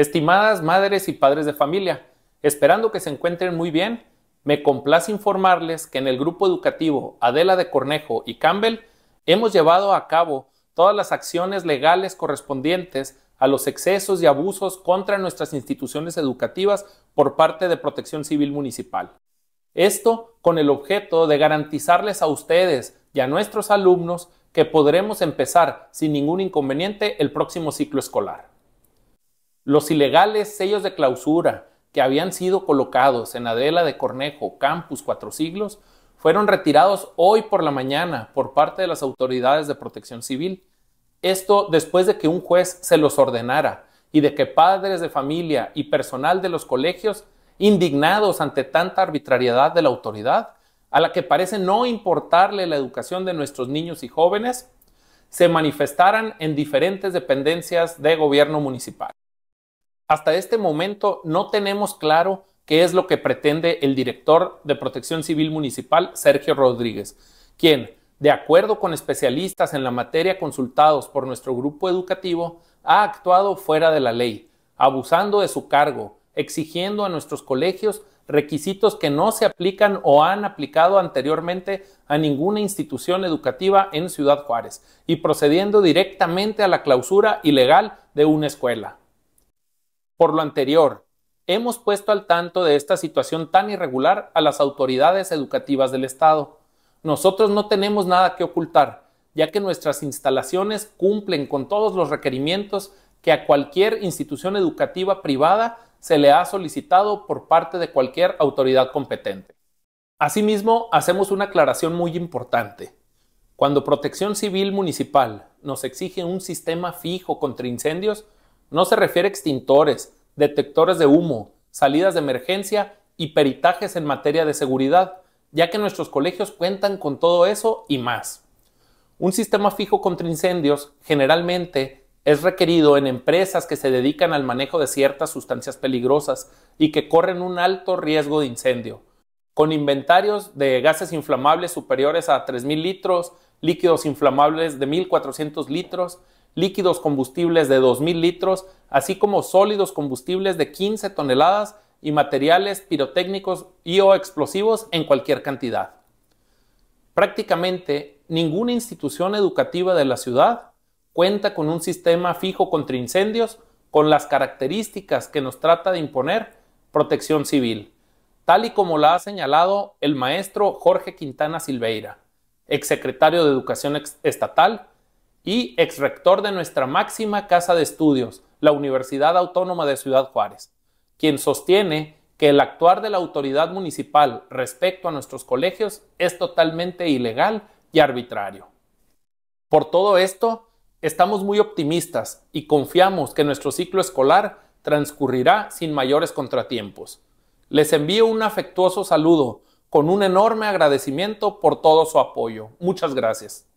Estimadas madres y padres de familia, esperando que se encuentren muy bien, me complace informarles que en el grupo educativo Adela de Cornejo y Campbell hemos llevado a cabo todas las acciones legales correspondientes a los excesos y abusos contra nuestras instituciones educativas por parte de Protección Civil Municipal. Esto con el objeto de garantizarles a ustedes y a nuestros alumnos que podremos empezar sin ningún inconveniente el próximo ciclo escolar. Los ilegales sellos de clausura que habían sido colocados en Adela de Cornejo, Campus Cuatro Siglos, fueron retirados hoy por la mañana por parte de las autoridades de protección civil. Esto después de que un juez se los ordenara y de que padres de familia y personal de los colegios, indignados ante tanta arbitrariedad de la autoridad, a la que parece no importarle la educación de nuestros niños y jóvenes, se manifestaran en diferentes dependencias de gobierno municipal hasta este momento no tenemos claro qué es lo que pretende el director de Protección Civil Municipal, Sergio Rodríguez, quien, de acuerdo con especialistas en la materia consultados por nuestro grupo educativo, ha actuado fuera de la ley, abusando de su cargo, exigiendo a nuestros colegios requisitos que no se aplican o han aplicado anteriormente a ninguna institución educativa en Ciudad Juárez y procediendo directamente a la clausura ilegal de una escuela. Por lo anterior, hemos puesto al tanto de esta situación tan irregular a las autoridades educativas del Estado. Nosotros no tenemos nada que ocultar, ya que nuestras instalaciones cumplen con todos los requerimientos que a cualquier institución educativa privada se le ha solicitado por parte de cualquier autoridad competente. Asimismo, hacemos una aclaración muy importante. Cuando Protección Civil Municipal nos exige un sistema fijo contra incendios, no se refiere a extintores, detectores de humo, salidas de emergencia y peritajes en materia de seguridad, ya que nuestros colegios cuentan con todo eso y más. Un sistema fijo contra incendios generalmente es requerido en empresas que se dedican al manejo de ciertas sustancias peligrosas y que corren un alto riesgo de incendio, con inventarios de gases inflamables superiores a 3.000 litros, líquidos inflamables de 1.400 litros líquidos combustibles de 2.000 litros, así como sólidos combustibles de 15 toneladas y materiales pirotécnicos y o explosivos en cualquier cantidad. Prácticamente ninguna institución educativa de la ciudad cuenta con un sistema fijo contra incendios con las características que nos trata de imponer protección civil, tal y como la ha señalado el maestro Jorge Quintana Silveira, exsecretario de Educación Estatal, y ex rector de nuestra máxima casa de estudios, la Universidad Autónoma de Ciudad Juárez, quien sostiene que el actuar de la autoridad municipal respecto a nuestros colegios es totalmente ilegal y arbitrario. Por todo esto, estamos muy optimistas y confiamos que nuestro ciclo escolar transcurrirá sin mayores contratiempos. Les envío un afectuoso saludo con un enorme agradecimiento por todo su apoyo. Muchas gracias.